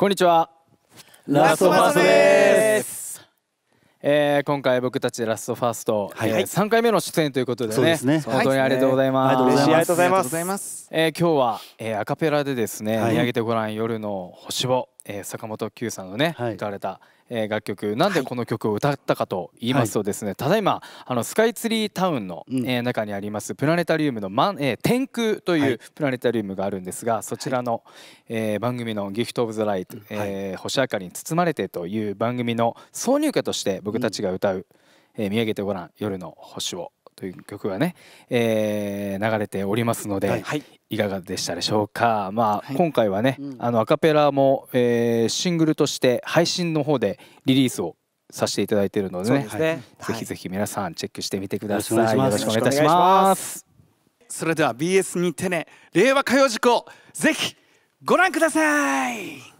こんにちはラストファーストですえー、今回僕たちラストファースト、はい、えー、3回目の出演ということでね、ね、本当にありがとうございます、はい、ありがとうございますえー、今日は、えー、アカペラでですね、はい、見上げてごらん夜の星をえー、坂本九さんのね、はい、歌われた、えー、楽曲なんでこの曲を歌ったかと言いますとですね、はい、ただいまあのスカイツリータウンの、うん、えー、中にありますプラネタリウムの、まんえー、天空というプラネタリウムがあるんですが、はい、そちらの、えー、番組の「ギフト・オブ・ザ・ライト」えー星明かりに包まれて」という番組の挿入歌として僕たちが歌う、うん、えー、見上げてごらん夜の星を」という曲がね、えー、流れておりますので、はい、いかがでしたでしょうか、まあ、はい、今回はね、うん、あのアカペラも、えー、シングルとして配信の方でリリースをさせていただいているので、ねでね、ぜひぜひ皆さんチェックしてみてください、はい、よろしくお願いいたしますそれでは BS にてね令和歌謡事故ぜひご覧ください